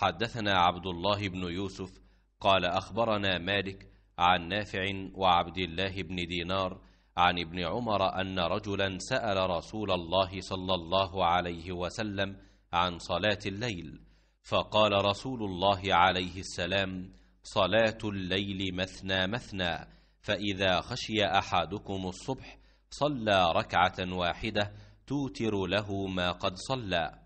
حدثنا عبد الله بن يوسف قال اخبرنا مالك عن نافع وعبد الله بن دينار عن ابن عمر ان رجلا سال رسول الله صلى الله عليه وسلم عن صلاه الليل فقال رسول الله عليه السلام صلاه الليل مثنى مثنى فاذا خشي احدكم الصبح صلى ركعه واحده توتر له ما قد صلى